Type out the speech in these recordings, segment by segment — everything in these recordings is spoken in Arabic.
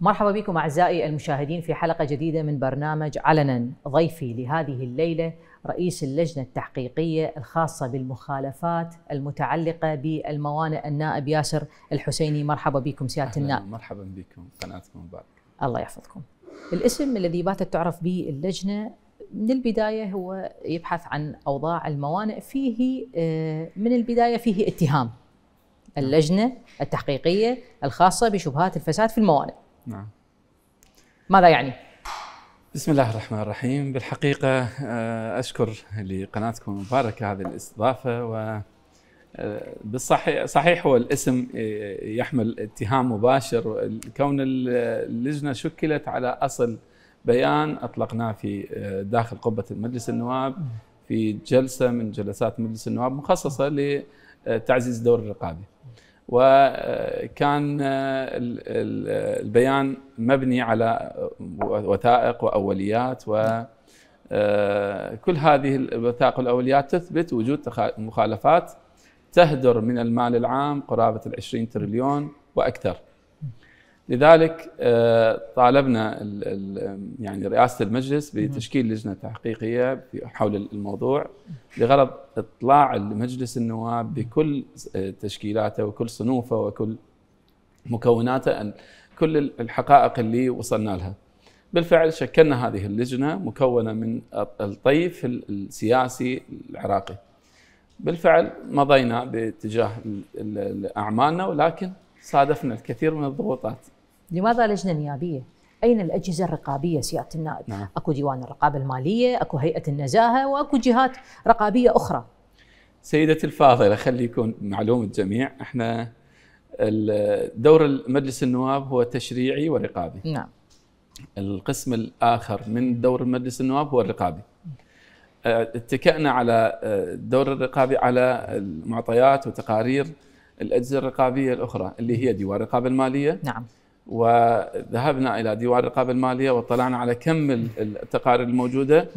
مرحبا بكم اعزائي المشاهدين في حلقه جديده من برنامج علنا ضيفي لهذه الليله رئيس اللجنه التحقيقيه الخاصه بالمخالفات المتعلقه بالموانئ النائب ياسر الحسيني مرحبا بكم سياده النائب مرحبا بكم قناتكم مبارك الله يحفظكم الاسم الذي باتت تعرف به اللجنه من البدايه هو يبحث عن اوضاع الموانئ فيه آه، من البدايه فيه اتهام نعم. اللجنه التحقيقيه الخاصه بشبهات الفساد في الموانئ نعم ماذا يعني؟ بسم الله الرحمن الرحيم بالحقيقة آه، أشكر لقناتكم المباركة هذه الاستضافة و آه، بالصحيح صحيح هو الاسم آه، يحمل اتهام مباشر كون اللجنة شكلت على أصل بيان أطلقناه في داخل قبة مجلس النواب في جلسة من جلسات مجلس النواب مخصصة لتعزيز دور الرقابي وكان آه، البيان مبني على وثائق واوليات وكل آه، هذه الوثائق والاوليات تثبت وجود مخالفات تهدر من المال العام قرابه ال 20 تريليون واكثر. لذلك آه، طالبنا يعني رئاسه المجلس بتشكيل لجنه تحقيقيه حول الموضوع لغرض اطلاع المجلس النواب بكل آه، تشكيلاته وكل صنوفه وكل مكوناته كل الحقائق اللي وصلنا لها. بالفعل شكلنا هذه اللجنه مكونه من الطيف السياسي العراقي. بالفعل مضينا باتجاه اعمالنا ولكن صادفنا الكثير من الضغوطات لماذا لجنه نيابيه؟ اين الاجهزه الرقابيه سياده النائب؟ نعم. اكو ديوان الرقابه الماليه، اكو هيئه النزاهه واكو جهات رقابيه اخرى. سيدتي الفاضله خلي يكون معلوم الجميع احنا دور مجلس النواب هو تشريعي ورقابي. نعم. القسم الاخر من دور مجلس النواب هو الرقابي. آه، اتكأنا على الدور آه، الرقابي على المعطيات وتقارير الاجهزه الرقابيه الاخرى اللي هي ديوان الرقابه الماليه نعم وذهبنا الى ديوان الرقابه الماليه وطلعنا على كم التقارير الموجوده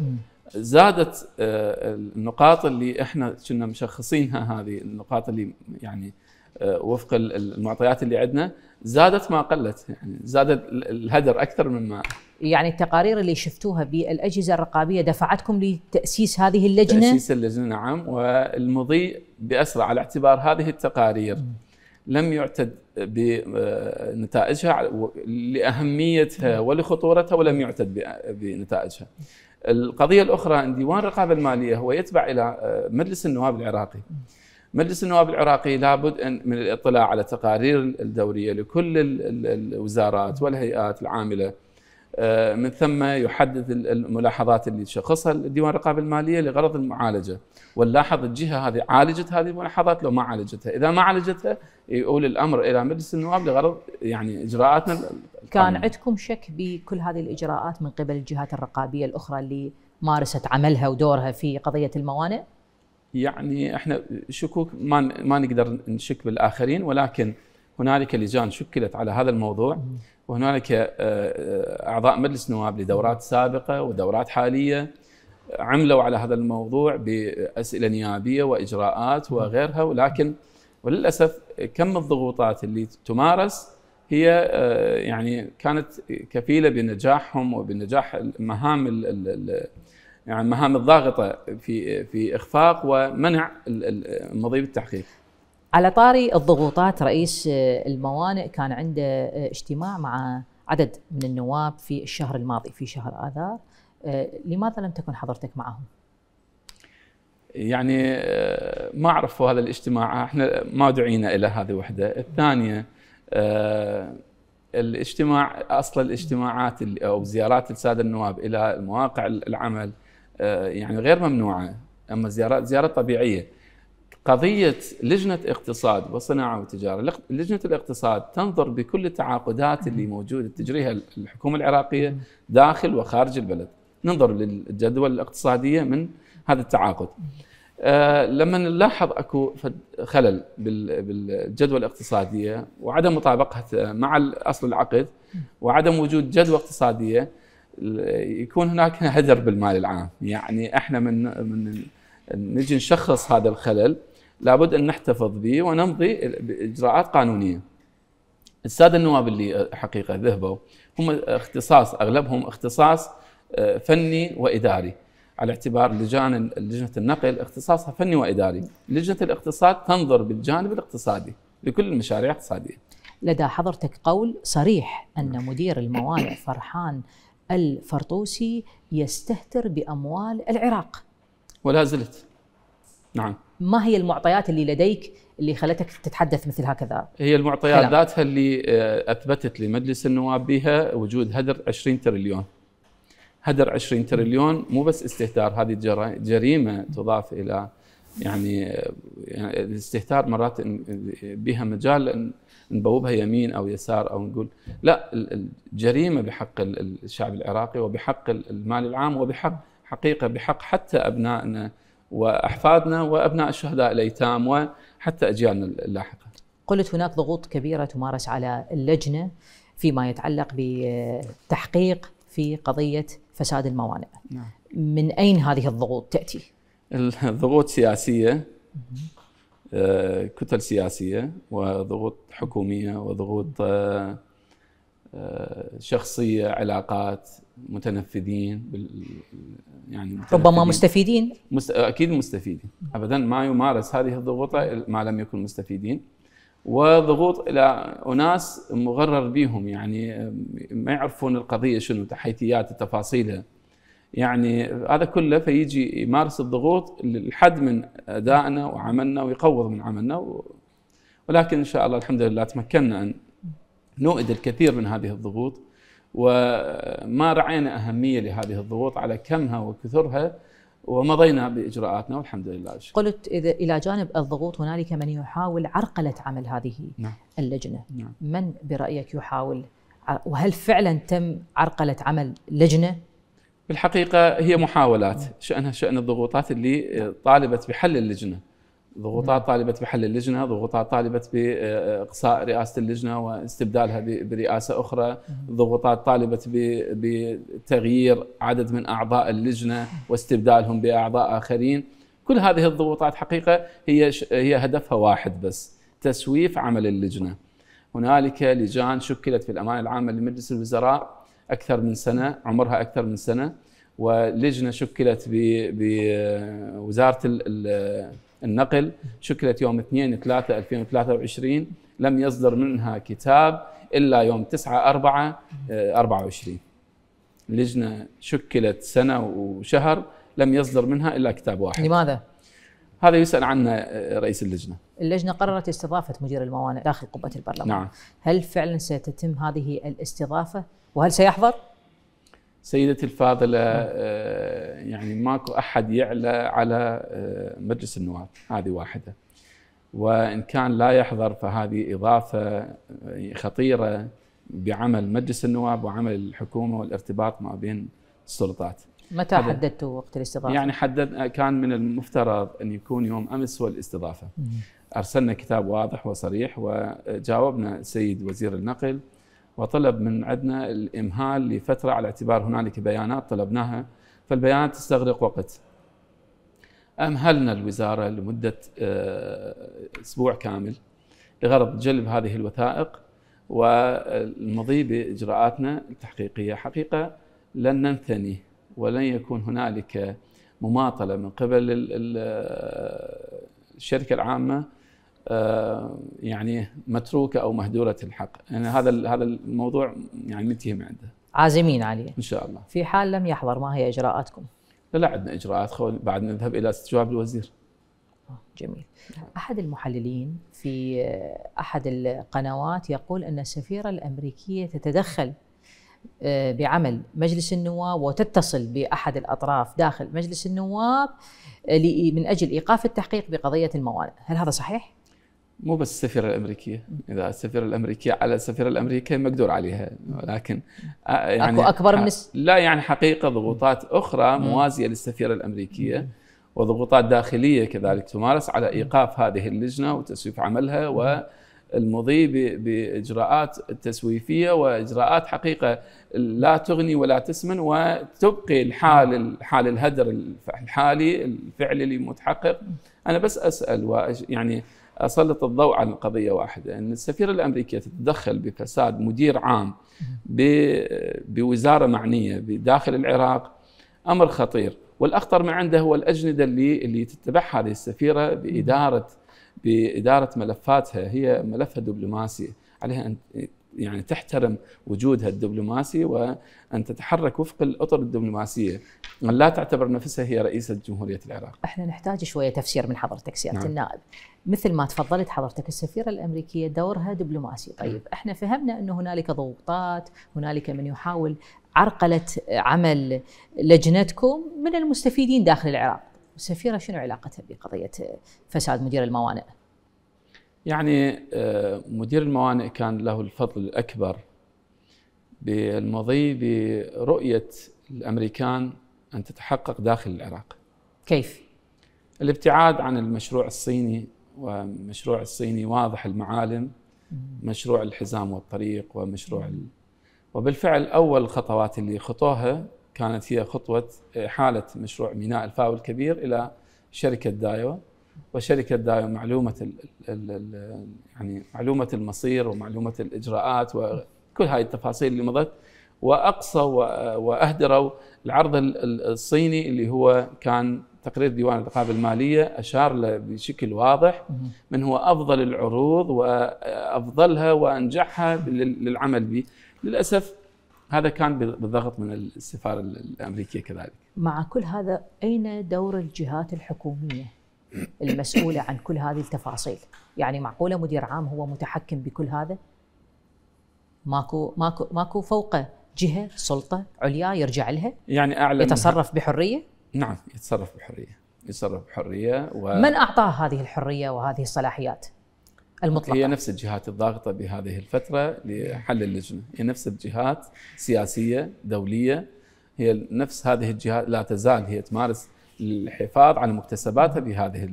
زادت آه، النقاط اللي احنا كنا مشخصينها هذه النقاط اللي يعني آه، وفق المعطيات اللي عندنا زادت ما قلت يعني زاد الهدر اكثر مما يعني التقارير اللي شفتوها بالاجهزه الرقابيه دفعتكم لتاسيس هذه اللجنه تاسيس اللجنه نعم والمضي باسرع على اعتبار هذه التقارير لم يعتد بنتائجها آه، لاهميتها نعم. ولخطورتها ولم يعتد بنتائجها. القضيه الاخرى ان ديوان الرقابه الماليه هو يتبع الى آه، مجلس النواب العراقي. مجلس النواب العراقي لابد من الاطلاع على تقارير الدوريه لكل الوزارات والهيئات العامله آه، من ثم يحدد الملاحظات اللي شخصها الديوان الرقابه الماليه لغرض المعالجه ونلاحظ الجهه هذه عالجت هذه الملاحظات لو ما عالجتها اذا ما عالجتها يؤول الامر الى مجلس النواب لغرض يعني اجراءاتنا كان عندكم شك بكل هذه الاجراءات من قبل الجهات الرقابيه الاخرى اللي مارست عملها ودورها في قضيه الموانئ يعني احنا شكوك ما ما نقدر نشك بالاخرين ولكن هنالك لجان شكلت على هذا الموضوع وهنالك آه، آه، اعضاء مجلس نواب لدورات سابقه ودورات حاليه عملوا على هذا الموضوع باسئله نيابيه واجراءات وغيرها ولكن وللاسف كم الضغوطات اللي تمارس هي آه، يعني كانت كفيله بنجاحهم وبنجاح المهام يعني المهام الضاغطه في في اخفاق ومنع مضي بالتحقيق على طاري الضغوطات رئيس آه، الموانئ كان عنده آه، اجتماع مع عدد من النواب في الشهر الماضي في شهر آذار آه، لماذا لم تكن حضرتك معهم؟ يعني ما اعرفوا هذا الاجتماع احنا ما دعينا الى هذه وحده الثانيه الاجتماع اصلا الاجتماعات او زيارات الساده النواب الى مواقع العمل يعني غير ممنوعه اما زيارات زياره طبيعيه قضية لجنة اقتصاد وصناعة وتجارة لجنة الاقتصاد تنظر بكل التعاقدات اللي موجودة تجريها الحكومة العراقية داخل وخارج البلد ننظر للجدول الاقتصادية من هذا التعاقد أه لما نلاحظ اكو خلل بالجدوى الاقتصاديه وعدم مطابقتها آه، مع اصل العقد وعدم وجود جدوى اقتصاديه يكون هناك هدر بالمال العام يعني احنا من من نجي نشخص هذا الخلل لابد ان نحتفظ به ونمضي باجراءات قانونيه. الساده النواب اللي حقيقه ذهبوا هم اختصاص اغلبهم اختصاص آه، فني واداري على اعتبار لجان لجنه النقل اختصاصها فني واداري، لجنه الاقتصاد تنظر بالجانب الاقتصادي لكل المشاريع الاقتصاديه. لدى حضرتك قول صريح ان مدير الموانئ فرحان الفرطوسي يستهتر باموال العراق. ولا زلت نعم ما هي المعطيات اللي لديك اللي خلتك تتحدث مثل هكذا؟ هي المعطيات كلام. ذاتها اللي آه، اثبتت لمجلس النواب بها وجود هدر 20 تريليون. هدر 20 تريليون مو بس استهتار هذه جريمه تضاف الى يعني الاستهتار آه، يعني مرات بها مجال نبوبها يمين او يسار او نقول لا الجريمه بحق الشعب العراقي وبحق المال العام وبحق حقيقه بحق حتى ابنائنا واحفادنا وابناء الشهداء الايتام وحتى اجيالنا اللاحقه. قلت هناك ضغوط كبيره تمارس على اللجنه فيما يتعلق بتحقيق في قضيه فساد الموانئ. نعم. من اين هذه الضغوط تاتي؟ الضغوط سياسيه آه، كتل سياسيه وضغوط حكوميه وضغوط آه، آه، شخصيه علاقات متنفذين بال... يعني ربما مستفيدين مست... اكيد مستفيدين ابدا ما يمارس هذه الضغوط ما لم يكن مستفيدين وضغوط الى اناس مغرر بهم يعني ما يعرفون القضيه شنو تحيتيات تفاصيلها يعني هذا كله فيجي يمارس الضغوط للحد من ادائنا وعملنا ويقوض من عملنا و... ولكن ان شاء الله الحمد لله تمكنا ان نؤيد الكثير من هذه الضغوط وما رعينا أهمية لهذه الضغوط على كمها وكثرها ومضينا باجراءاتنا والحمد لله قلت اذا الى جانب الضغوط هنالك من يحاول عرقله عمل هذه نعم. اللجنه نعم. من برايك يحاول وهل فعلا تم عرقله عمل لجنه بالحقيقه هي محاولات شانها شان الضغوطات اللي طالبت بحل اللجنه ضغوطات طالبت بحل اللجنه، ضغوطات طالبت باقصاء آه، رئاسه اللجنه واستبدالها برئاسه اخرى، ضغوطات طالبت بتغيير عدد من اعضاء اللجنه واستبدالهم باعضاء اخرين، كل هذه الضغوطات حقيقه هي هي هدفها واحد بس تسويف عمل اللجنه. هنالك لجان شكلت في الامانه العامه لمجلس الوزراء اكثر من سنه، عمرها اكثر من سنه، ولجنه شكلت بوزاره النقل شكلت يوم 2 3 2023 لم يصدر منها كتاب الا يوم 9 4 24 لجنه شكلت سنه وشهر لم يصدر منها الا كتاب واحد لماذا؟ هذا يسال عنه آه، رئيس اللجنه اللجنه قررت استضافه مدير الموانئ داخل قبه البرلمان نعم هل فعلا ستتم هذه الاستضافه وهل سيحضر؟ سيدتي الفاضلة آه، يعني ماكو أحد يعلى على آه، مجلس النواب هذه واحدة وإن كان لا يحضر فهذه إضافة آه، خطيرة بعمل مجلس النواب وعمل الحكومة والارتباط ما بين السلطات متى حددتوا وقت الاستضافة؟ يعني حدد كان من المفترض أن يكون يوم أمس هو الاستضافة أرسلنا كتاب واضح وصريح وجاوبنا السيد وزير النقل وطلب من عندنا الامهال لفتره على اعتبار هنالك بيانات طلبناها فالبيانات تستغرق وقت. امهلنا الوزاره لمده آه، اسبوع كامل لغرض جلب هذه الوثائق والمضي باجراءاتنا التحقيقيه، حقيقه لن ننثني ولن يكون هنالك مماطله من قبل آه، الشركه العامه آه، يعني متروكه او مهدوره الحق يعني هذا هذا الموضوع يعني منتهي عنده عازمين عليه ان شاء الله في حال لم يحضر ما هي اجراءاتكم لا عندنا اجراءات بعد نذهب الى استجواب الوزير آه، جميل احد المحللين في احد القنوات يقول ان السفيره الامريكيه تتدخل آه، بعمل مجلس النواب وتتصل باحد الاطراف داخل مجلس النواب من اجل ايقاف التحقيق بقضيه الموانئ، هل هذا صحيح؟ مو بس السفيرة الأمريكية إذا السفيرة الأمريكية على السفيرة الأمريكية مقدور عليها ولكن آه، يعني أكو أكبر من لا يعني حقيقة ضغوطات أخرى موازية للسفيرة الأمريكية وضغوطات داخلية كذلك تمارس على إيقاف هذه اللجنة وتسويف عملها و المضي باجراءات تسويفيه واجراءات حقيقه لا تغني ولا تسمن وتبقي الحال حال الهدر الحالي الفعلي اللي متحقق انا بس اسال يعني اسلط الضوء على قضيه واحده ان السفيره الامريكيه تتدخل بفساد مدير عام بوزاره معنيه بداخل العراق امر خطير والاخطر من عنده هو الاجنده اللي اللي تتبعها هذه السفيره باداره باداره ملفاتها هي ملفها دبلوماسي عليها ان يعني تحترم وجودها الدبلوماسي وان تتحرك وفق الاطر الدبلوماسيه من لا تعتبر نفسها هي رئيسه جمهوريه العراق. احنا نحتاج شويه تفسير من حضرتك سياده نعم. النائب. مثل ما تفضلت حضرتك السفيره الامريكيه دورها دبلوماسي، طيب نعم. احنا فهمنا انه هنالك ضغوطات، هنالك من يحاول عرقله عمل لجنتكم من المستفيدين داخل العراق. السفيره شنو علاقتها بقضيه فساد مدير الموانئ؟ يعني آه، مدير الموانئ كان له الفضل الأكبر بالمضي برؤية الأمريكان أن تتحقق داخل العراق كيف؟ الابتعاد عن المشروع الصيني ومشروع الصيني واضح المعالم مشروع الحزام والطريق ومشروع ال... وبالفعل أول الخطوات اللي خطوها كانت هي خطوة إحالة مشروع ميناء الفاو الكبير إلى شركة دايوة وشركه الدائمه معلومه الـ الـ الـ يعني معلومه المصير ومعلومه الاجراءات وكل هاي التفاصيل اللي مضت واقصوا واهدروا العرض الصيني اللي هو كان تقرير ديوان الرقابه الماليه اشار له بشكل واضح من هو افضل العروض وافضلها وانجحها للعمل به للاسف هذا كان بالضغط من السفاره الامريكيه كذلك مع كل هذا اين دور الجهات الحكوميه المسؤولة عن كل هذه التفاصيل يعني معقولة مدير عام هو متحكم بكل هذا ماكو ماكو ماكو فوقه جهة سلطة عليا يرجع لها يعني أعلى يتصرف بحرية نعم يتصرف بحرية يتصرف بحرية و... من أعطاه هذه الحرية وهذه الصلاحيات المطلقة؟ هي نفس الجهات الضاغطة بهذه الفترة لحل اللجنة هي نفس الجهات سياسية دولية هي نفس هذه الجهات لا تزال هي تمارس للحفاظ على مكتسباتها بهذه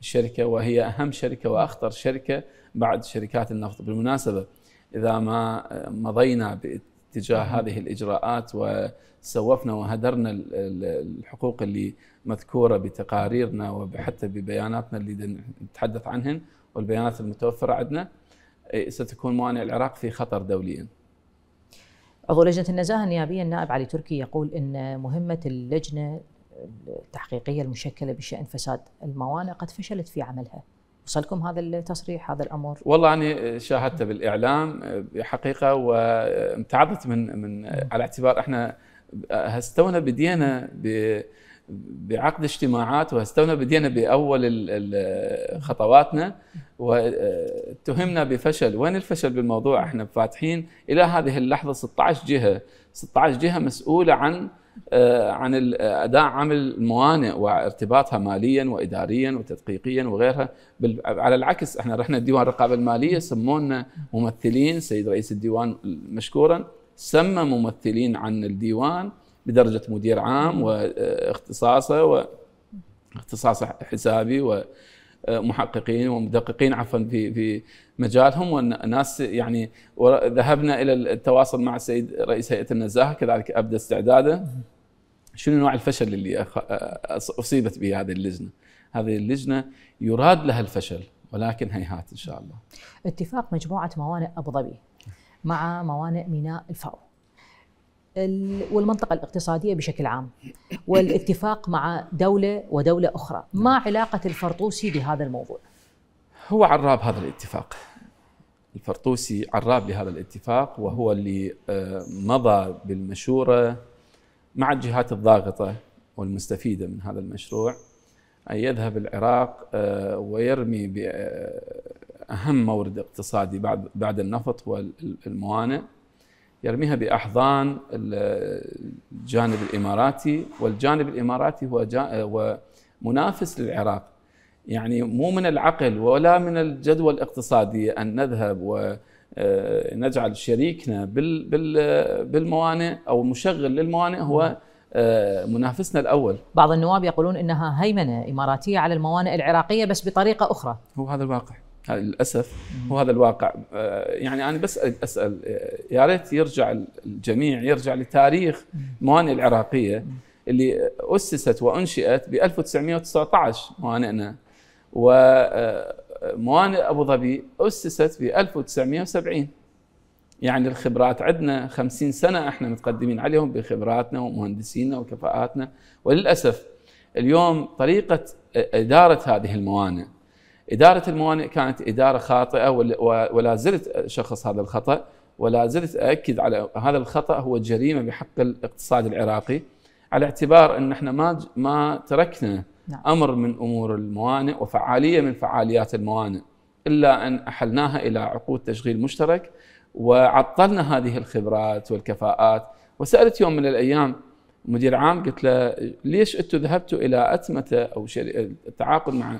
الشركه وهي اهم شركه واخطر شركه بعد شركات النفط بالمناسبه اذا ما مضينا باتجاه هذه الاجراءات وسوفنا وهدرنا الحقوق اللي مذكوره بتقاريرنا وحتى ببياناتنا اللي نتحدث عنهن والبيانات المتوفره عندنا إيه، ستكون موانئ العراق في خطر دوليا. عضو لجنة النزاهة النيابية النائب علي تركي يقول أن مهمة اللجنة التحقيقية المشكلة بشأن فساد الموانئ قد فشلت في عملها وصلكم هذا التصريح هذا الامر؟ والله انا شاهدته بالاعلام حقيقه وامتعضت من من على اعتبار احنا هستونا بدينا ب بعقد اجتماعات وهستونا بدينا باول خطواتنا واتهمنا بفشل، وين الفشل بالموضوع؟ احنا فاتحين الى هذه اللحظه 16 جهه، 16 جهه مسؤوله عن آه، عن اداء عمل الموانئ وارتباطها ماليا واداريا وتدقيقيا وغيرها على العكس احنا رحنا الديوان الرقابه الماليه سمونا ممثلين سيد رئيس الديوان مشكورا سمى ممثلين عن الديوان بدرجه مدير عام واختصاصه واختصاصه حسابي ومحققين ومدققين عفوا في في مجالهم والناس يعني ذهبنا الى التواصل مع السيد رئيس هيئه النزاهه كذلك ابدى استعداده شنو نوع الفشل اللي اصيبت به هذه اللجنه؟ هذه اللجنه يراد لها الفشل ولكن هيهات ان شاء الله. اتفاق مجموعه موانئ ابو ظبي مع موانئ ميناء الفاو والمنطقة الاقتصادية بشكل عام والاتفاق مع دولة ودولة أخرى ما علاقة الفرطوسي بهذا الموضوع؟ هو عراب هذا الاتفاق الفرطوسي عراب لهذا الاتفاق وهو اللي آه، مضى بالمشورة مع الجهات الضاغطة والمستفيدة من هذا المشروع أن يذهب العراق آه، ويرمي بأهم مورد اقتصادي بعد بعد النفط والموانئ يرميها باحضان الجانب الاماراتي والجانب الاماراتي هو, هو منافس للعراق يعني مو من العقل ولا من الجدوى الاقتصاديه ان نذهب ونجعل آه، شريكنا بالموانئ او مشغل للموانئ هو آه، منافسنا الاول بعض النواب يقولون انها هيمنه اماراتيه على الموانئ العراقيه بس بطريقه اخرى هو هذا الواقع هذا للاسف هو هذا الواقع آه، يعني انا بس اسال آه، يا ريت يرجع الجميع يرجع لتاريخ الموانئ العراقيه اللي اسست وانشئت ب 1919 موانئنا وموانئ آه، ابو ظبي اسست ب 1970 يعني الخبرات عندنا 50 سنه احنا متقدمين عليهم بخبراتنا ومهندسينا وكفاءاتنا وللاسف اليوم طريقه اداره هذه الموانئ اداره الموانئ كانت اداره خاطئه ولا زلت شخص هذا الخطا ولا زلت أؤكد على هذا الخطا هو جريمه بحق الاقتصاد العراقي على اعتبار ان احنا ما ما تركنا نعم. امر من امور الموانئ وفعاليه من فعاليات الموانئ الا ان احلناها الى عقود تشغيل مشترك وعطلنا هذه الخبرات والكفاءات وسالت يوم من الايام مدير عام قلت له ليش انتم ذهبتوا الى اتمته او التعاقد مع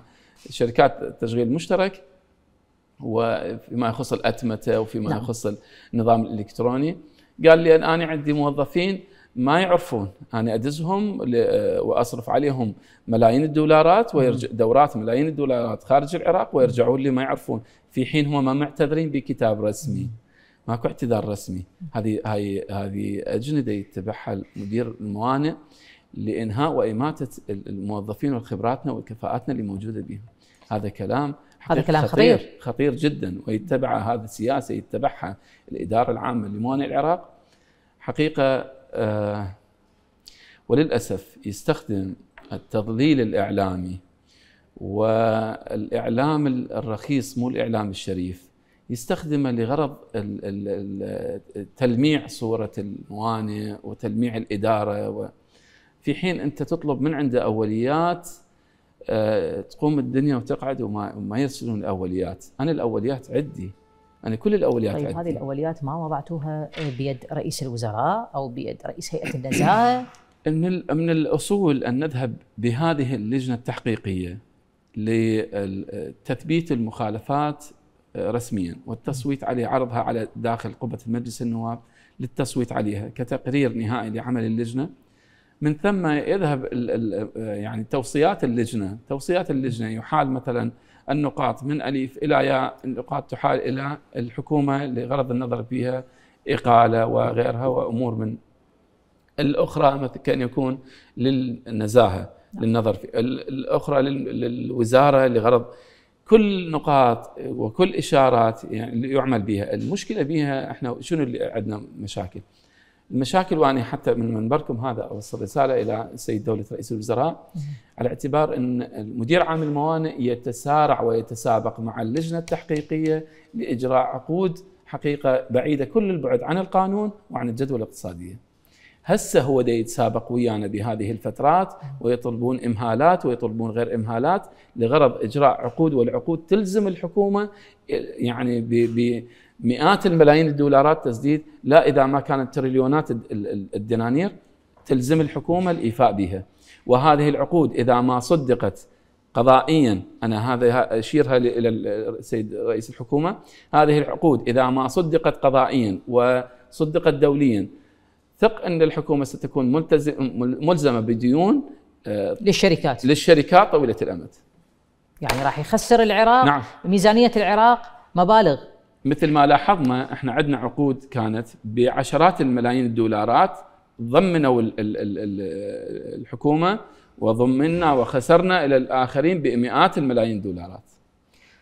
شركات تشغيل مشترك وفيما يخص الاتمته وفيما نعم. يخص النظام الالكتروني قال لي الان انا عندي موظفين ما يعرفون انا ادزهم واصرف عليهم ملايين الدولارات نعم. ويرجع دورات ملايين الدولارات خارج العراق ويرجعون لي ما يعرفون في حين هم ما معتذرين بكتاب رسمي ماكو اعتذار رسمي هذه هاي هذه اجنده يتبعها مدير الموانئ لانهاء واماته الموظفين وخبراتنا وكفاءاتنا اللي موجوده بهم هذا كلام هذا كلام خطير خطير, خطير جدا ويتبع هذه السياسه يتبعها الاداره العامه لموانئ العراق حقيقه آه وللاسف يستخدم التضليل الاعلامي والاعلام الرخيص مو الاعلام الشريف يستخدمه لغرض تلميع صوره الموانئ وتلميع الاداره في حين انت تطلب من عنده اوليات آه، تقوم الدنيا وتقعد وما, وما يصلون الاوليات، انا الاوليات عندي انا كل الاوليات طيب عندي. هذه الاوليات ما وضعتوها بيد رئيس الوزراء او بيد رئيس هيئه النزاهه؟ من من الاصول ان نذهب بهذه اللجنه التحقيقيه لتثبيت المخالفات رسميا والتصويت عليه عرضها على داخل قبه مجلس النواب للتصويت عليها كتقرير نهائي لعمل اللجنه من ثم يذهب يعني توصيات اللجنه، توصيات اللجنه يحال مثلا النقاط من الف الى ياء، النقاط تحال الى الحكومه لغرض النظر فيها اقاله وغيرها وامور من الاخرى مثل كان يكون للنزاهه نعم. للنظر في الاخرى للوزاره لغرض كل نقاط وكل اشارات يعني يعمل بها المشكله بها احنا شنو اللي عندنا مشاكل المشاكل واني حتى من منبركم هذا اوصل رساله الى السيد دوله رئيس الوزراء على اعتبار ان المدير عام الموانئ يتسارع ويتسابق مع اللجنه التحقيقيه لاجراء عقود حقيقه بعيده كل البعد عن القانون وعن الجدوى الاقتصاديه. هسه هو دا يتسابق ويانا بهذه الفترات ويطلبون امهالات ويطلبون غير امهالات لغرض اجراء عقود والعقود تلزم الحكومه يعني مئات الملايين الدولارات تسديد لا اذا ما كانت تريليونات الدنانير تلزم الحكومه الايفاء بها وهذه العقود اذا ما صدقت قضائيا انا هذا اشيرها الى السيد رئيس الحكومه هذه العقود اذا ما صدقت قضائيا وصدقت دوليا ثق ان الحكومه ستكون ملزمه بديون آه، للشركات للشركات طويله الامد يعني راح يخسر العراق نعم. ميزانيه العراق مبالغ مثل ما لاحظنا احنا عندنا عقود كانت بعشرات الملايين الدولارات ضمنوا الحكومه وضمنا وخسرنا الى الاخرين بمئات الملايين الدولارات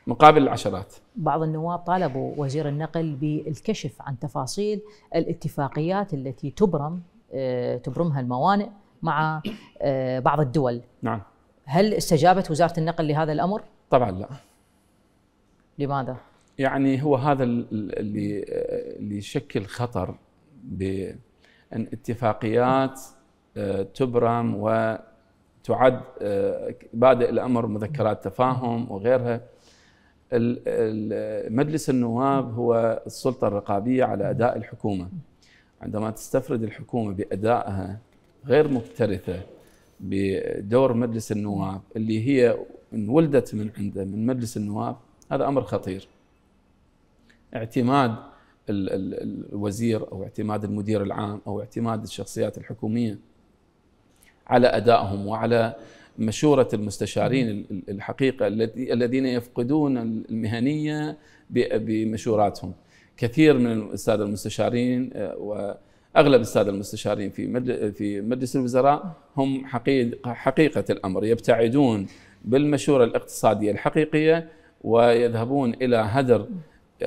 مقابل العشرات بعض النواب طالبوا وزير النقل بالكشف عن تفاصيل الاتفاقيات التي تبرم آه، تبرمها الموانئ مع آه، بعض الدول نعم هل استجابت وزاره النقل لهذا الامر طبعا لا لماذا يعني هو هذا اللي اللي يشكل خطر بان اتفاقيات آه، تبرم وتعد آه، بادئ الامر مذكرات تفاهم وغيرها مجلس النواب هو السلطه الرقابيه على اداء الحكومه عندما تستفرد الحكومه بادائها غير مكترثه بدور مجلس النواب اللي هي انولدت من عنده من مجلس النواب هذا امر خطير اعتماد الوزير او اعتماد المدير العام او اعتماد الشخصيات الحكوميه على ادائهم وعلى مشوره المستشارين الحقيقه الذين يفقدون المهنيه بمشوراتهم. كثير من الساده المستشارين آه، واغلب الساده المستشارين في في مجلس الوزراء هم حقيقه حقيقه الامر يبتعدون بالمشوره الاقتصاديه الحقيقيه ويذهبون الى هدر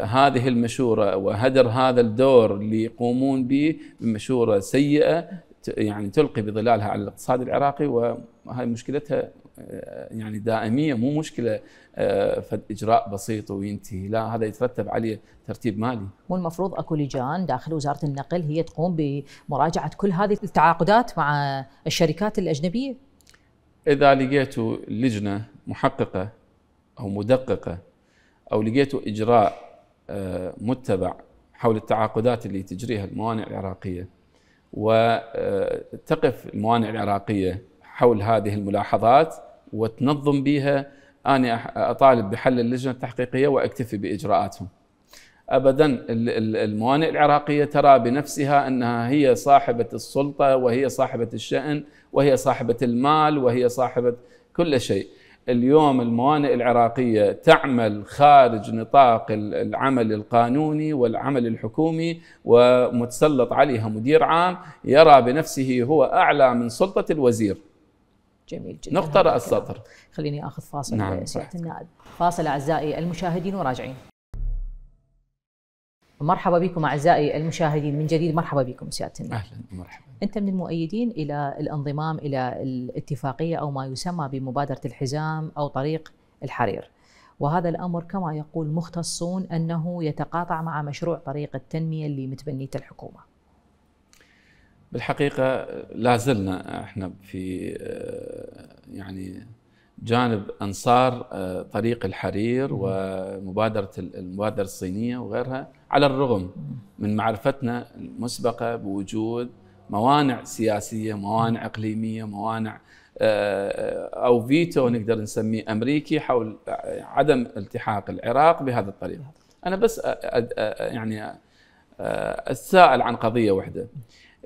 هذه المشورة وهدر هذا الدور اللي يقومون به بمشورة سيئة يعني تلقي بظلالها على الاقتصاد العراقي وهذه مشكلتها آه، يعني دائمية مو مشكلة آه، فد إجراء بسيط وينتهي لا هذا يترتب عليه ترتيب مالي والمفروض أكو لجان داخل وزارة النقل هي تقوم بمراجعة كل هذه التعاقدات مع الشركات الأجنبية إذا لقيتوا لجنة محققة أو مدققة أو لقيتوا إجراء آه، متبع حول التعاقدات اللي تجريها الموانئ العراقيه وتقف آه، الموانئ العراقيه حول هذه الملاحظات وتنظم بها أنا أطالب بحل اللجنة التحقيقية وأكتفي بإجراءاتهم أبدا الموانئ العراقية ترى بنفسها أنها هي صاحبة السلطة وهي صاحبة الشأن وهي صاحبة المال وهي صاحبة كل شيء اليوم الموانئ العراقيه تعمل خارج نطاق العمل القانوني والعمل الحكومي ومتسلط عليها مدير عام يرى بنفسه هو اعلى من سلطه الوزير. جميل جدا نقطه راس خليني اخذ فاصل نعم سياده النائب فاصل اعزائي المشاهدين وراجعين مرحبا بكم اعزائي المشاهدين من جديد مرحبا بكم سياده النائب اهلا مرحبا انت من المؤيدين الى الانضمام الى الاتفاقيه او ما يسمى بمبادره الحزام او طريق الحرير وهذا الامر كما يقول مختصون انه يتقاطع مع مشروع طريق التنميه اللي متبنيته الحكومه. بالحقيقه لا زلنا احنا في آه، يعني جانب انصار آه، طريق الحرير ومبادره المبادره الصينيه وغيرها على الرغم من معرفتنا المسبقه بوجود موانع سياسيه، موانع اقليميه، موانع آه، آه، او فيتو نقدر نسميه امريكي حول عدم التحاق العراق بهذا الطريق. انا بس يعني اتساءل عن قضيه واحده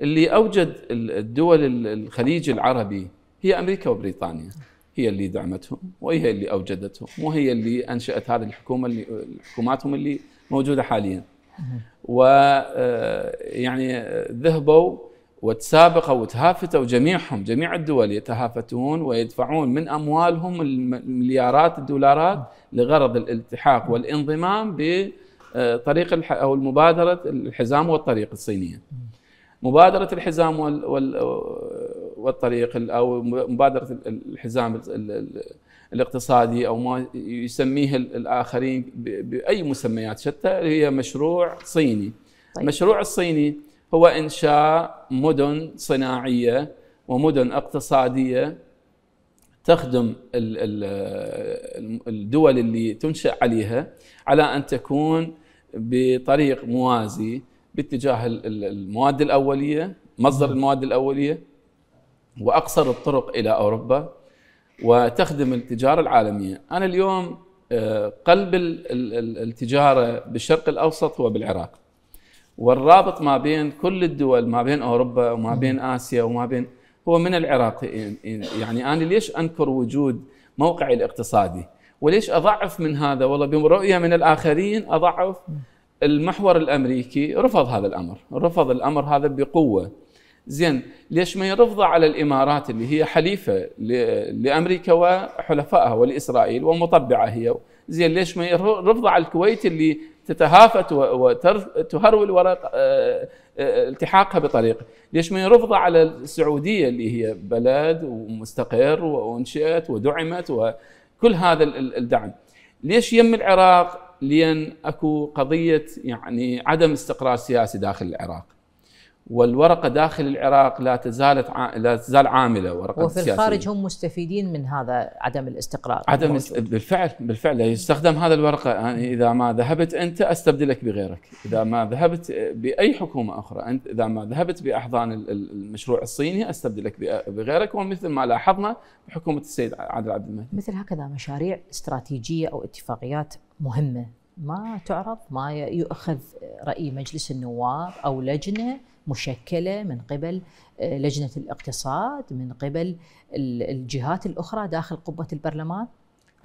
اللي اوجد الدول الخليج العربي هي امريكا وبريطانيا. هي اللي دعمتهم وهي اللي اوجدتهم وهي اللي انشات هذه الحكومه اللي حكوماتهم اللي موجوده حاليا. و آه، يعني ذهبوا وتسابقوا وتهافتوا جميعهم جميع الدول يتهافتون ويدفعون من اموالهم المليارات الدولارات لغرض الالتحاق والانضمام بطريق آه، او المبادره الحزام والطريق الصينيه. مبادره الحزام وال والطريق او مبادره الحزام الاقتصادي او ما يسميه الاخرين باي مسميات شتى هي مشروع صيني. طيب. المشروع الصيني هو انشاء مدن صناعيه ومدن اقتصاديه تخدم الدول اللي تنشا عليها على ان تكون بطريق موازي باتجاه المواد الاوليه مصدر المواد الاوليه واقصر الطرق الى اوروبا وتخدم التجاره العالميه، انا اليوم آه، قلب التجاره بالشرق الاوسط هو بالعراق. والرابط ما بين كل الدول ما بين اوروبا وما بين اسيا وما بين هو من العراق يعني انا ليش انكر وجود موقعي الاقتصادي؟ وليش اضعف من هذا؟ والله برؤيه من الاخرين اضعف المحور الامريكي رفض هذا الامر، رفض الامر هذا بقوه. زين ليش ما يرفضه على الامارات اللي هي حليفه لامريكا وحلفائها ولاسرائيل ومطبعه هي زين ليش ما يرفضه على الكويت اللي تتهافت وتهرول وراء آه، آه، التحاقها بطريقه، ليش ما يرفضه على السعوديه اللي هي بلد ومستقر وانشئت ودعمت وكل هذا الدعم. ليش يم العراق؟ لان اكو قضيه يعني عدم استقرار سياسي داخل العراق. والورقه داخل العراق لا تزالت لا تزال عامله ورقه وفي السياسية. الخارج هم مستفيدين من هذا عدم الاستقرار عدم الموجود. بالفعل بالفعل يستخدم هذا الورقه يعني اذا ما ذهبت انت استبدلك بغيرك اذا ما ذهبت باي حكومه اخرى انت اذا ما ذهبت باحضان المشروع الصيني استبدلك بغيرك ومثل ما لاحظنا بحكومه السيد عادل عبد المهدي مثل هكذا مشاريع استراتيجيه او اتفاقيات مهمه ما تعرض ما يؤخذ راي مجلس النواب او لجنه مشكله من قبل آه، لجنه الاقتصاد من قبل الجهات الاخرى داخل قبه البرلمان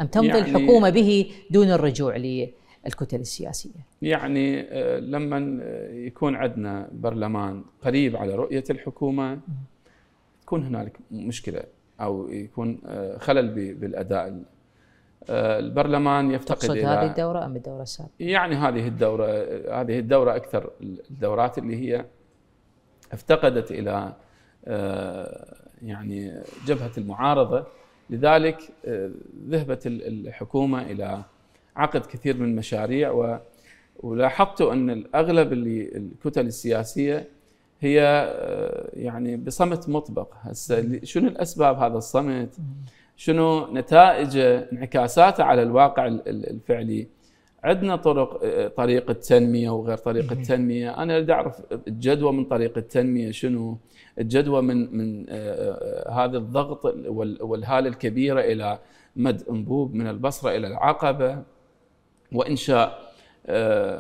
ام تمضي يعني الحكومه به دون الرجوع للكتل السياسيه؟ يعني آه، لما آه، يكون عندنا برلمان قريب على رؤيه الحكومه تكون هنالك مشكله او يكون خلل بالاداء البرلمان يفتقد تقصد الى هذه الدوره ام الدوره السابقه؟ يعني هذه الدوره هذه الدوره اكثر الدورات اللي هي افتقدت الى آه، يعني جبهه المعارضه لذلك آه، ذهبت الحكومه الى عقد كثير من المشاريع ولاحظت ان الاغلب اللي الكتل السياسيه هي آه، يعني بصمت مطبق هسه شنو الاسباب هذا الصمت؟ شنو نتائجه انعكاساته على الواقع الفعلي؟ عندنا طرق آه، طريقه تنميه وغير طريقه تنميه انا اريد اعرف الجدوى من طريقه التنميه شنو الجدوى من من آه، آه، هذا الضغط والهاله الكبيره الى مد انبوب من البصره الى العقبه وانشاء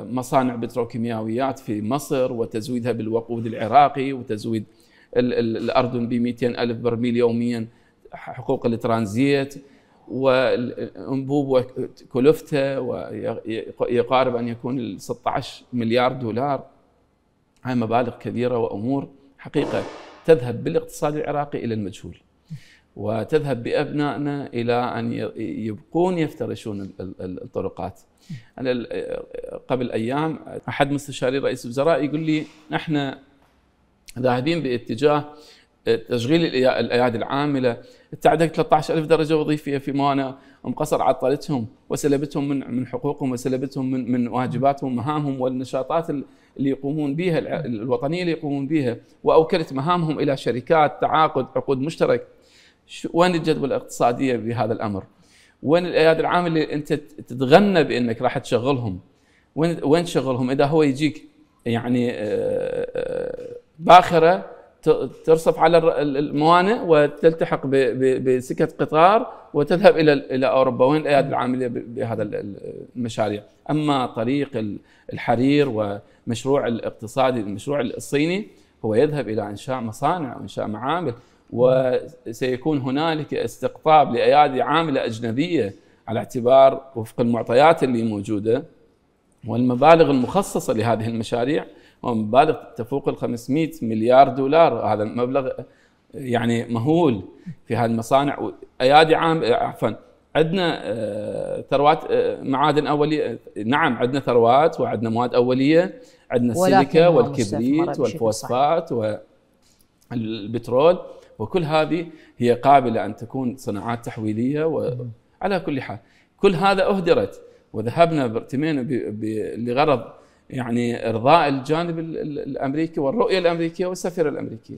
مصانع بتروكيماويات في مصر وتزويدها بالوقود العراقي وتزويد الاردن ب 200 الف برميل يوميا حقوق الترانزيت والانبوب كلفته ويقارب ان يكون 16 مليار دولار هاي مبالغ كبيره وامور حقيقه تذهب بالاقتصاد العراقي الى المجهول وتذهب بابنائنا الى ان يبقون يفترشون الطرقات انا قبل ايام احد مستشاري رئيس الوزراء يقول لي نحن ذاهبين باتجاه تشغيل الايادي العامله تعدل 13000 درجه وظيفيه في انا مقصر عطلتهم وسلبتهم من من حقوقهم وسلبتهم من من واجباتهم ومهامهم والنشاطات اللي يقومون بها الوطنيه اللي يقومون بها واوكلت مهامهم الى شركات تعاقد عقود مشترك وين الجذب الاقتصاديه بهذا الامر؟ وين الايادي العامله اللي انت تتغنى بانك راح تشغلهم؟ وين وين تشغلهم؟ اذا هو يجيك يعني آه، آه، باخره ترصف على الموانئ وتلتحق بسكة قطار وتذهب إلى إلى أوروبا وين الأيادي العاملة بهذا المشاريع أما طريق الحرير ومشروع الاقتصادي المشروع الصيني هو يذهب إلى إنشاء مصانع وإنشاء معامل وسيكون هنالك استقطاب لأيادي عاملة أجنبية على اعتبار وفق المعطيات اللي موجوده والمبالغ المخصصه لهذه المشاريع ومبالغ تفوق ال 500 مليار دولار هذا مبلغ يعني مهول في هذه المصانع ايادي عام عفوا عندنا آه، ثروات آه، معادن اوليه نعم عندنا ثروات وعندنا مواد اوليه عندنا السيليكا والكبريت والفوسفات والبترول وكل هذه هي قابله ان تكون صناعات تحويليه وعلى كل حال كل هذا اهدرت وذهبنا ارتمينا لغرض يعني ارضاء الجانب الامريكي والرؤيه الامريكيه والسفيره الامريكيه.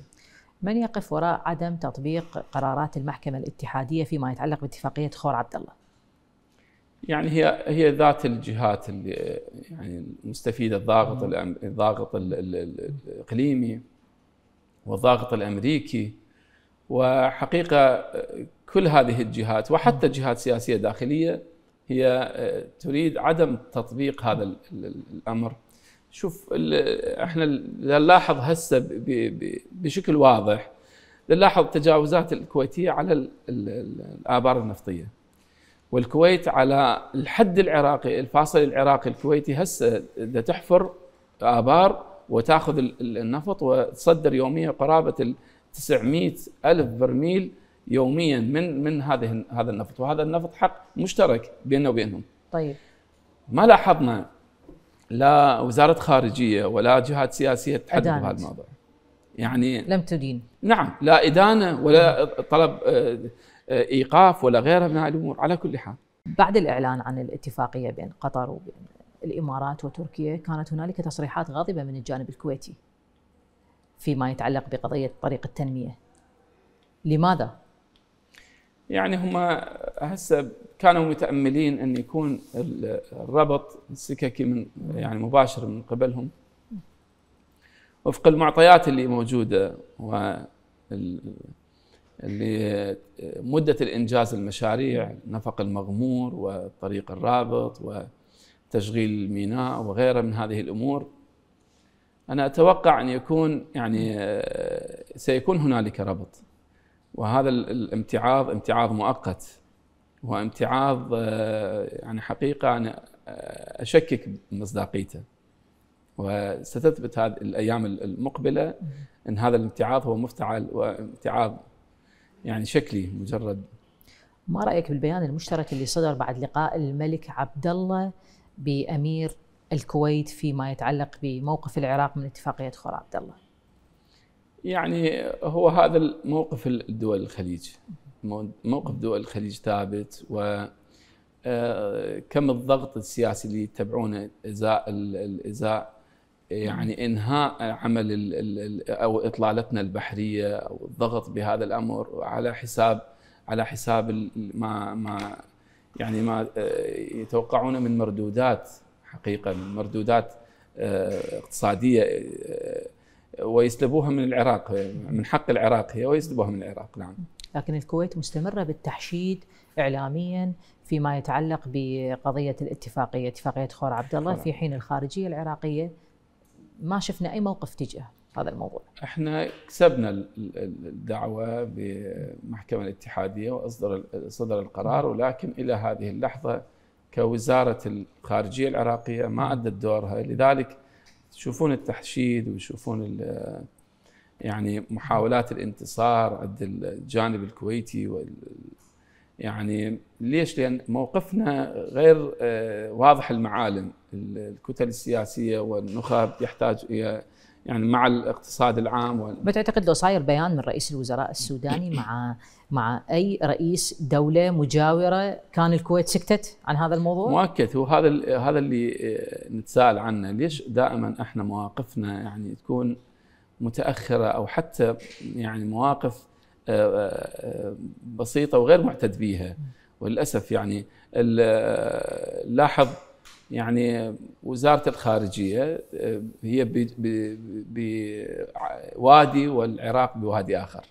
من يقف وراء عدم تطبيق قرارات المحكمه الاتحاديه فيما يتعلق باتفاقيه خور عبد الله؟ يعني هي هي ذات الجهات اللي يعني المستفيده الضاغط الضاغط الاقليمي والضاغط الامريكي وحقيقه كل هذه الجهات وحتى جهات سياسيه داخليه هي آه، تريد عدم تطبيق هذا الامر شوف احنا نلاحظ هسه بشكل واضح نلاحظ تجاوزات الكويتيه على الابار النفطيه والكويت على الحد العراقي الفاصل العراقي الكويتي هسه تحفر ابار وتاخذ النفط وتصدر يوميا قرابه 900 الف برميل يوميا من من هذه هذا النفط وهذا النفط حق مشترك بيننا وبينهم. طيب. ما لاحظنا لا وزاره خارجيه ولا جهات سياسيه تتحدث بهذا الموضوع. يعني لم تدين نعم لا ادانه ولا طلب آه، ايقاف ولا غيره من الامور على كل حال. بعد الاعلان عن الاتفاقيه بين قطر وبين الامارات وتركيا كانت هنالك تصريحات غاضبه من الجانب الكويتي فيما يتعلق بقضيه طريق التنميه. لماذا؟ يعني هم هسه كانوا متاملين ان يكون الربط السككي من يعني مباشر من قبلهم وفق المعطيات اللي موجوده و اللي مده الانجاز المشاريع النفق المغمور والطريق الرابط وتشغيل الميناء وغيره من هذه الامور انا اتوقع ان يكون يعني آه، سيكون هنالك ربط وهذا الامتعاض امتعاض مؤقت هو امتعاض آه، يعني حقيقة أنا آه، أشكك بمصداقيته وستثبت هذه الأيام المقبلة أن هذا الامتعاض هو مفتعل وامتعاض يعني شكلي مجرد ما رأيك بالبيان المشترك اللي صدر بعد لقاء الملك عبد الله بأمير الكويت فيما يتعلق بموقف العراق من اتفاقية خور عبد الله يعني هو هذا الموقف الدول الخليج موقف دول الخليج ثابت و آه، كم الضغط السياسي اللي يتبعونه ازاء الازاء يعني نعم. انهاء عمل الـ الـ او اطلالتنا البحريه او الضغط بهذا الامر على حساب على حساب ما ما يعني ما آه، يتوقعونه من مردودات حقيقه من مردودات آه، اقتصاديه ويسلبوها من العراق من حق العراق هي ويسلبوها من العراق نعم لكن الكويت مستمره بالتحشيد اعلاميا فيما يتعلق بقضيه الاتفاقيه اتفاقيه خور عبد الله في حين الخارجيه العراقيه ما شفنا اي موقف تجاه هذا الموضوع احنا كسبنا الدعوه بمحكمه الاتحاديه واصدر صدر القرار نعم. ولكن الى هذه اللحظه كوزاره الخارجيه العراقيه ما ادت دورها لذلك يشوفون التحشيد ويشوفون يعني محاولات الانتصار عند الجانب الكويتي يعني ليش؟ لان موقفنا غير آه، واضح المعالم، الكتل السياسيه والنخب يحتاج الى يعني مع الاقتصاد العام وال... بتعتقد لو صاير بيان من رئيس الوزراء السوداني مع مع اي رئيس دوله مجاوره كان الكويت سكتت عن هذا الموضوع؟ مؤكد وهذا هذا اللي آه، نتساءل عنه ليش دائما احنا مواقفنا يعني تكون متاخره او حتى يعني مواقف آه، آه، بسيطه وغير معتد بيها وللاسف يعني لاحظ يعني وزاره الخارجيه آه، هي بوادي والعراق بوادي اخر.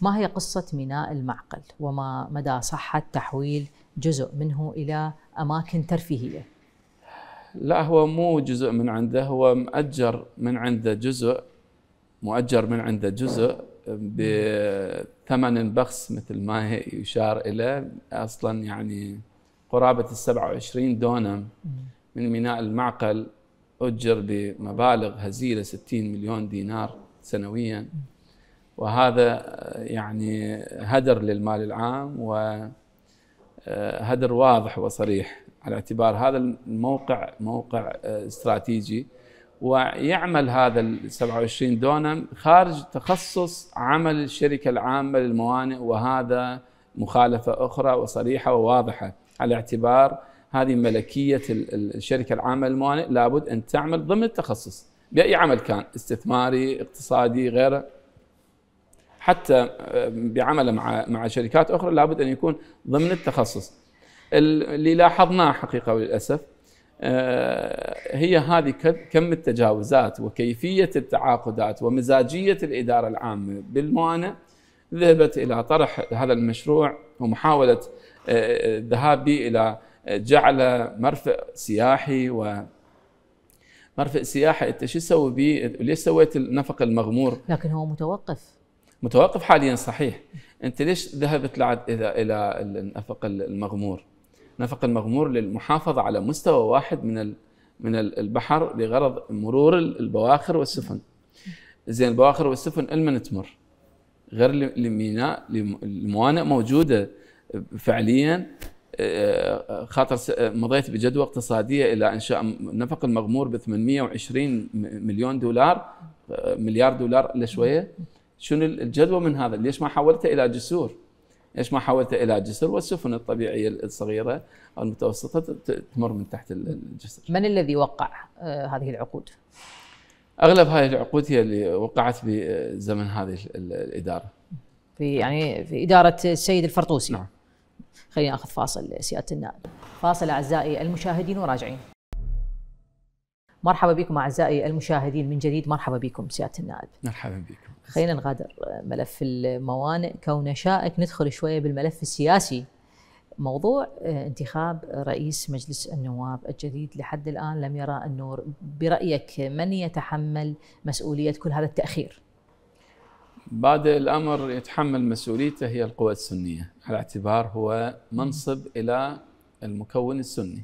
ما هي قصه ميناء المعقل وما مدى صحه تحويل جزء منه الى اماكن ترفيهيه؟ لا هو مو جزء من عنده هو مؤجر من عنده جزء مؤجر من عنده جزء آه، بثمن بخس مثل ما يشار الى اصلا يعني قرابة ال 27 دونم من ميناء المعقل أجر بمبالغ هزيلة 60 مليون دينار سنويا وهذا آه، يعني هدر للمال العام وهدر آه، واضح وصريح على اعتبار هذا الموقع موقع آه، استراتيجي ويعمل هذا ال 27 دونم خارج تخصص عمل الشركه العامه للموانئ وهذا مخالفه اخرى وصريحه وواضحه على اعتبار هذه ملكيه الشركه العامه للموانئ لابد ان تعمل ضمن التخصص باي عمل كان استثماري اقتصادي غيره حتى آه، بعمله مع مع شركات اخرى لابد ان يكون ضمن التخصص اللي لاحظناه حقيقه وللاسف آه، هي هذه كم التجاوزات وكيفيه التعاقدات ومزاجيه الاداره العامه بالموانئ ذهبت الى طرح هذا المشروع ومحاوله ذهابي الى جعل مرفأ سياحي و مرفأ سياحي انت شو تسوي به؟ ليش سويت النفق المغمور؟ لكن هو متوقف متوقف حاليا صحيح، انت ليش ذهبت لعد الى الى النفق المغمور؟ النفق المغمور للمحافظه على مستوى واحد من من البحر لغرض مرور البواخر والسفن. زين البواخر والسفن لمن تمر؟ غير لميناء الموانئ موجوده فعليا آه، آه، خاطر آه، مضيت بجدوى اقتصاديه الى انشاء نفق المغمور ب 820 مليون دولار مليار دولار الا شويه شنو الجدوى من هذا؟ ليش ما حولته الى جسور؟ ليش ما حولته الى جسر والسفن الطبيعيه الصغيره او المتوسطه تمر من تحت الجسر. من الذي وقع هذه العقود؟ اغلب هذه العقود هي اللي وقعت بزمن هذه الاداره. في يعني في اداره السيد الفرطوسي. نعم. خلينا ناخذ فاصل سياده النائب فاصل اعزائي المشاهدين وراجعين مرحبا بكم اعزائي المشاهدين من جديد مرحبا بكم سياده النائب مرحبا بكم خلينا نغادر ملف الموانئ كون شائك ندخل شويه بالملف السياسي موضوع آه، انتخاب رئيس مجلس النواب الجديد لحد الان لم يرى النور برايك من يتحمل مسؤوليه كل هذا التاخير بعد الامر يتحمل مسؤوليته هي القوى السنيه على اعتبار هو منصب إلى المكون السني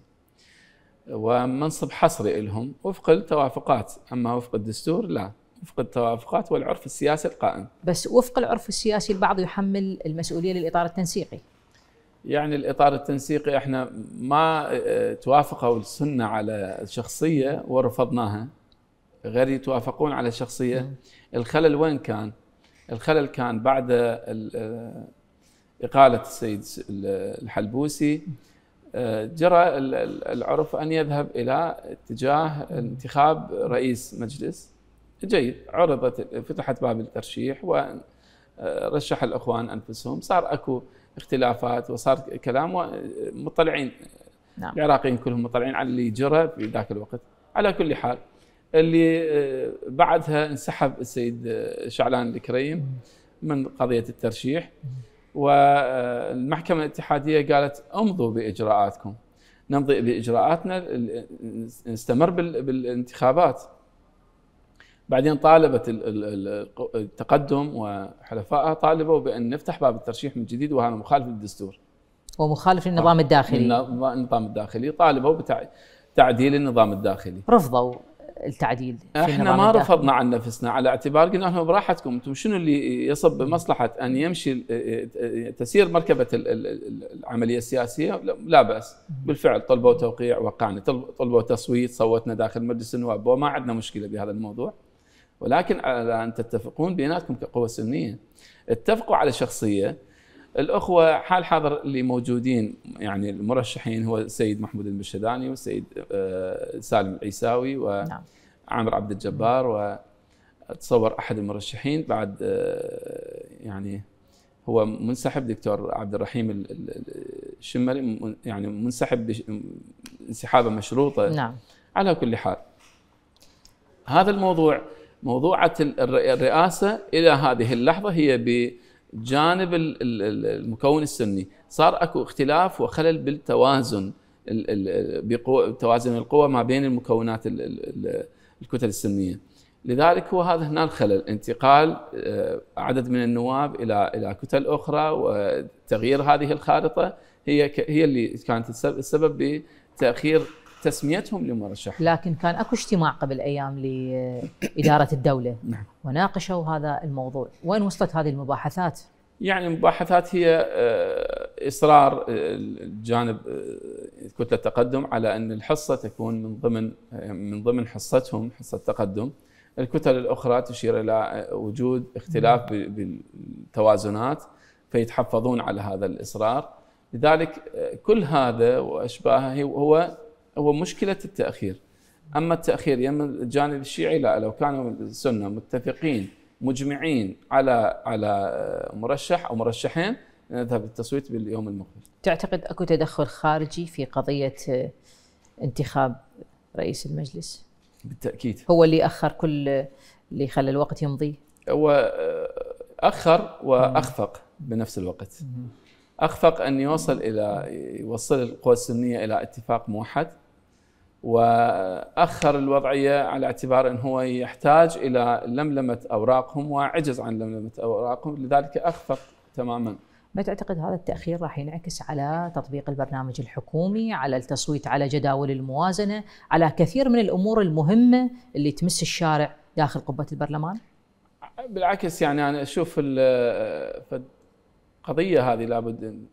ومنصب حصري لهم وفق التوافقات أما وفق الدستور لا وفق التوافقات والعرف السياسي القائم بس وفق العرف السياسي البعض يحمل المسؤولية للإطار التنسيقي يعني الإطار التنسيقي احنا ما آه، توافقوا السنة على الشخصية ورفضناها غير يتوافقون على الشخصية الخلل وين كان؟ الخلل كان بعد آه، إقالة السيد الحلبوسي آه، جرى العرف أن يذهب إلى اتجاه انتخاب رئيس مجلس جيد عرضت فتحت باب الترشيح ورشح آه، الأخوان أنفسهم صار أكو اختلافات وصار كلام مطلعين نعم. العراقيين كلهم مطلعين على اللي جرى في ذاك الوقت على كل حال اللي آه، بعدها انسحب السيد شعلان الكريم من قضيه الترشيح والمحكمة الاتحادية قالت امضوا بإجراءاتكم نمضي بإجراءاتنا نستمر بالانتخابات بعدين طالبت التقدم وحلفائها طالبوا بأن نفتح باب الترشيح من جديد وهذا مخالف للدستور ومخالف للنظام الداخلي النظام الداخلي طالبوا بتعديل النظام الداخلي رفضوا التعديل احنا ما رفضنا عن نفسنا على اعتبار قلنا لهم براحتكم انتم شنو اللي يصب بمصلحه ان يمشي تسير مركبه العمليه السياسيه لا باس بالفعل طلبوا توقيع وقعنا طلبوا تصويت صوتنا داخل مجلس النواب وما عندنا مشكله بهذا الموضوع ولكن على ان تتفقون بيناتكم كقوه سنيه اتفقوا على شخصيه الاخوه حال حاضر اللي موجودين يعني المرشحين هو السيد محمود المشهداني والسيد آه، سالم العيساوي وعامر نعم. عبد الجبار وتصور احد المرشحين بعد آه، يعني هو منسحب دكتور عبد الرحيم الشمري يعني منسحب انسحابه مشروطه نعم على كل حال هذا الموضوع موضوعة الرئاسة إلى هذه اللحظة هي ب جانب المكون السني صار اكو اختلاف وخلل بالتوازن توازن القوى ما بين المكونات الكتل السنيه لذلك هو هذا هنا الخلل انتقال آه، عدد من النواب الى الى كتل اخرى وتغيير هذه الخارطه هي هي اللي كانت السبب بتاخير تسميتهم لمرشح لكن كان اكو اجتماع قبل ايام لاداره الدوله نعم. وناقشوا هذا الموضوع وين وصلت هذه المباحثات يعني المباحثات هي آه، اصرار آه، الجانب آه، كتله التقدم على ان الحصه تكون من ضمن من ضمن حصتهم حصه التقدم الكتل الاخرى تشير الى وجود اختلاف بالتوازنات فيتحفظون على هذا الاصرار لذلك كل هذا واشباهه هو هو مشكله التاخير اما التاخير يم الجانب الشيعي لا لو كانوا السنه متفقين مجمعين على على مرشح او مرشحين نذهب للتصويت باليوم المقبل. تعتقد اكو تدخل خارجي في قضيه آه، انتخاب رئيس المجلس؟ بالتاكيد هو اللي اخر كل اللي خلى الوقت يمضي؟ هو آه، اخر واخفق بنفس الوقت. اخفق ان يوصل الى يوصل القوى السنيه الى اتفاق موحد واخر الوضعيه على اعتبار ان هو يحتاج الى لملمه اوراقهم وعجز عن لملمه اوراقهم لذلك اخفق تماما. ما تعتقد هذا التاخير راح ينعكس على تطبيق البرنامج الحكومي، على التصويت على جداول الموازنه، على كثير من الامور المهمه اللي تمس الشارع داخل قبه البرلمان؟ بالعكس يعني انا اشوف قضيه هذه لابد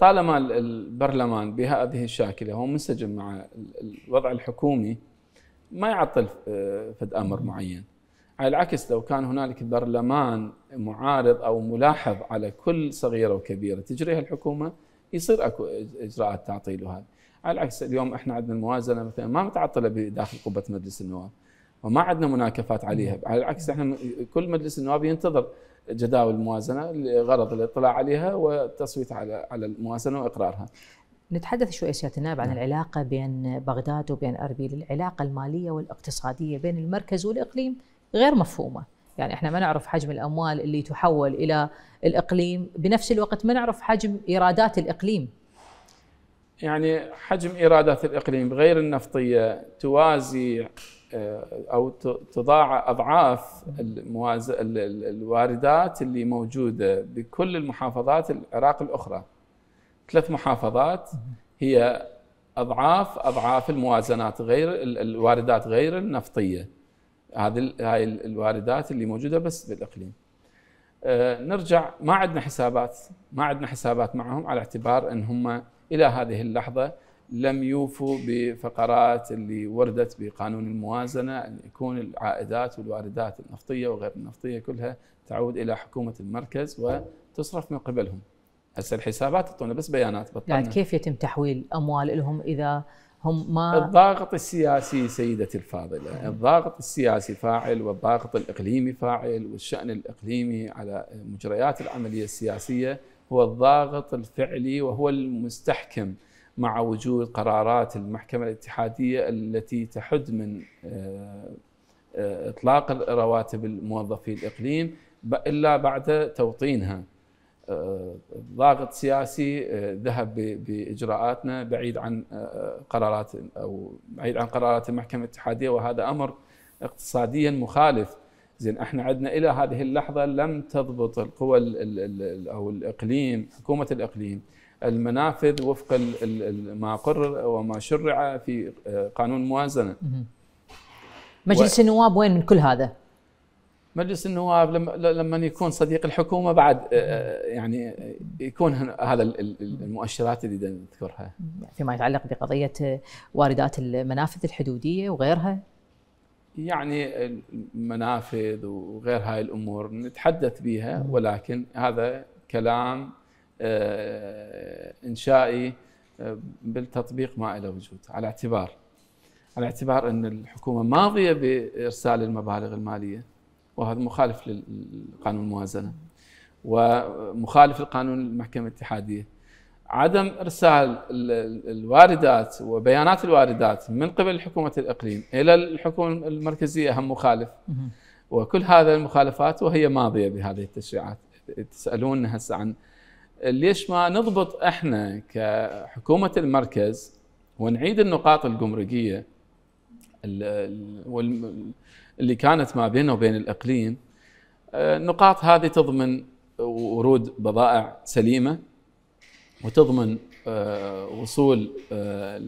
طالما البرلمان بهذه الشاكله هو منسجم مع الوضع الحكومي ما يعطل آه، فد امر معين على العكس لو كان هنالك برلمان معارض او ملاحظ على كل صغيره وكبيره تجريها الحكومه يصير اكو اجراءات تعطيل وهذا على العكس اليوم احنا عندنا الموازنه مثلا ما متعطله بداخل قبه مجلس النواب وما عندنا مناكفات عليها على العكس احنا كل مجلس النواب ينتظر جداول الموازنه لغرض الاطلاع عليها والتصويت على على الموازنه واقرارها. نتحدث شوي سياده النائب عن نعم. العلاقه بين بغداد وبين اربيل، العلاقه الماليه والاقتصاديه بين المركز والاقليم غير مفهومه، يعني احنا ما نعرف حجم الاموال اللي تحول الى الاقليم، بنفس الوقت ما نعرف حجم ايرادات الاقليم. يعني حجم ايرادات الاقليم غير النفطيه توازي آه، او تضاع اضعاف المواز... الواردات اللي موجوده بكل المحافظات العراق الاخرى. ثلاث محافظات هي اضعاف اضعاف الموازنات غير الواردات غير النفطيه. هذه هاي الواردات اللي موجوده بس بالاقليم. آه، نرجع ما عندنا حسابات ما عندنا حسابات معهم على اعتبار ان هم الى هذه اللحظه لم يوفوا بفقرات اللي وردت بقانون الموازنه ان يكون العائدات والواردات النفطيه وغير النفطيه كلها تعود الى حكومه المركز وتصرف من قبلهم. هسه الحسابات تعطونا بس بيانات بطلنا. يعني كيف يتم تحويل اموال لهم اذا هم ما الضاغط السياسي سيدتي الفاضله، الضاغط السياسي فاعل والضاغط الاقليمي فاعل والشان الاقليمي على مجريات العمليه السياسيه هو الضاغط الفعلي وهو المستحكم. مع وجود قرارات المحكمه الاتحاديه التي تحد من آه، آه، اطلاق رواتب الموظفي الاقليم الا بعد توطينها آه، ضاغط سياسي ذهب باجراءاتنا بعيد عن قرارات او بعيد عن قرارات المحكمه الاتحاديه وهذا امر اقتصاديا مخالف زين احنا عندنا الى هذه اللحظه لم تضبط القوى او الاقليم حكومه الاقليم المنافذ وفق ما قرر وما شرع في آه، قانون موازنه. مجلس النواب وين من كل هذا؟ مجلس النواب لما لما يكون صديق الحكومه بعد آه، آه، يعني يكون هذا المؤشرات اللي نذكرها. فيما يتعلق بقضيه واردات المنافذ الحدوديه وغيرها؟ يعني المنافذ وغير هاي الامور نتحدث بها ولكن هذا كلام آه، انشائي آه، بالتطبيق ما له وجود على اعتبار على اعتبار ان الحكومه ماضيه بارسال المبالغ الماليه وهذا مخالف لقانون الموازنه ومخالف لقانون المحكمه الاتحاديه عدم ارسال الواردات وبيانات الواردات من قبل حكومه الاقليم الى الحكومه المركزيه هم مخالف وكل هذه المخالفات وهي ماضيه بهذه التشريعات تسالون هسه عن ليش ما نضبط احنا كحكومه المركز ونعيد النقاط الجمركيه اللي كانت ما بينه وبين الاقليم النقاط آه، هذه تضمن ورود بضائع سليمه وتضمن آه، وصول آه،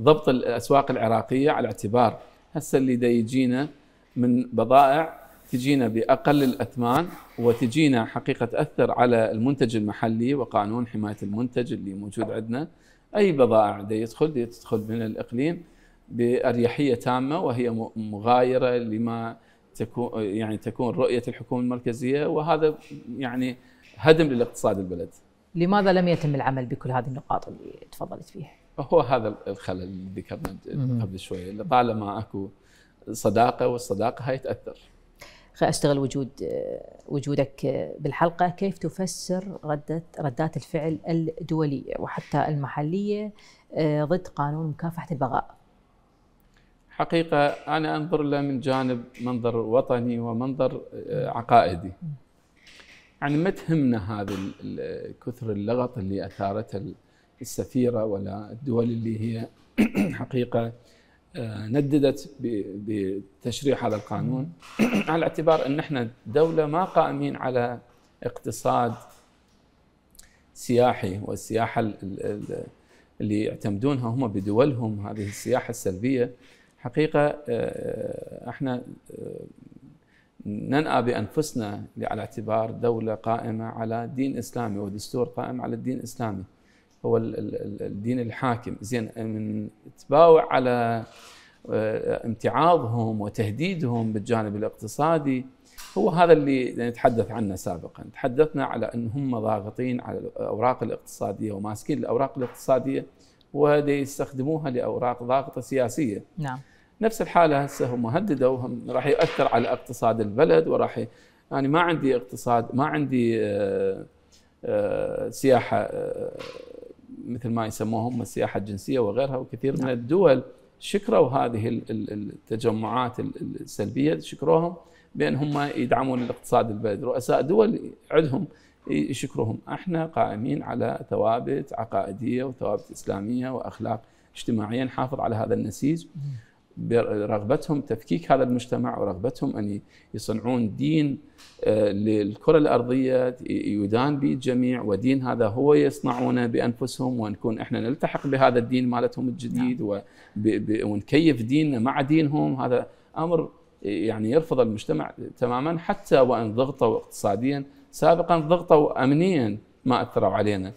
ضبط الاسواق العراقيه على اعتبار هسه اللي يجينا من بضائع تجينا باقل الاثمان وتجينا حقيقه تاثر على المنتج المحلي وقانون حمايه المنتج اللي موجود عندنا اي بضائع دي يدخل دي تدخل من الاقليم باريحيه تامه وهي مغايره لما تكون يعني تكون رؤيه الحكومه المركزيه وهذا يعني هدم للاقتصاد البلد. لماذا لم يتم العمل بكل هذه النقاط اللي تفضلت فيها؟ هو هذا الخلل اللي ذكرنا قبل شويه طالما اكو صداقه والصداقه هاي تاثر. خليني اشتغل وجود وجودك بالحلقه كيف تفسر رده ردات الفعل الدوليه وحتى المحليه آه، ضد قانون مكافحه البغاء حقيقه انا انظر له من جانب منظر وطني ومنظر آه، عقائدي يعني ما تهمنا هذا كثر اللغط اللي اثارته السفيره ولا الدول اللي هي حقيقه نددت بتشريع هذا القانون على اعتبار ان احنا دوله ما قائمين على اقتصاد سياحي والسياحه اللي يعتمدونها هم بدولهم هذه السياحه السلبيه حقيقه آه، احنا آه، ننأى بانفسنا على اعتبار دوله قائمه على دين اسلامي ودستور قائم على الدين الاسلامي هو الدين الحاكم زين من تباوع على آه، امتعاضهم وتهديدهم بالجانب الاقتصادي هو هذا اللي نتحدث عنه سابقا تحدثنا على ان هم ضاغطين على الاوراق الاقتصاديه وماسكين الاوراق الاقتصاديه ويستخدموها لاوراق ضاغطه سياسيه نعم نفس الحاله هسه هم هددوا هم راح يؤثر على اقتصاد البلد وراح انا يعني ما عندي اقتصاد ما عندي آآ آه، آآ آه، سياحه آآ مثل ما يسموهم السياحه الجنسيه وغيرها وكثير نعم. من الدول شكروا هذه التجمعات السلبيه شكروهم بان هم يدعمون الاقتصاد البلد رؤساء دول عندهم يشكرهم احنا قائمين على ثوابت عقائديه وثوابت اسلاميه واخلاق اجتماعيه نحافظ على هذا النسيج برغبتهم تفكيك هذا المجتمع ورغبتهم ان يصنعون دين آه، للكره الارضيه يدان به الجميع ودين هذا هو يصنعونه بانفسهم ونكون احنا نلتحق بهذا الدين مالتهم الجديد نعم. ونكيف ديننا مع دينهم هذا امر يعني يرفض المجتمع تماما حتى وان ضغطوا اقتصاديا سابقا ضغطوا امنيا ما اثروا علينا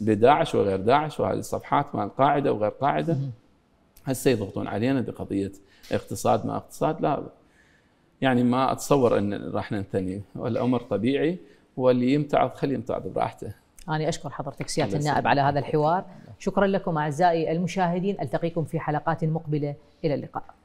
بداعش وغير داعش وهذه الصفحات مال القاعده وغير قاعده هسه يضغطون علينا بقضيه اقتصاد ما اقتصاد لا يعني ما اتصور ان راح ننثني والأمر طبيعي واللي يمتعض خليه يمتعض براحته أنا أشكر حضرتك سيادة النائب على هذا الحوار شكرا لكم أعزائي المشاهدين ألتقيكم في حلقات مقبلة إلى اللقاء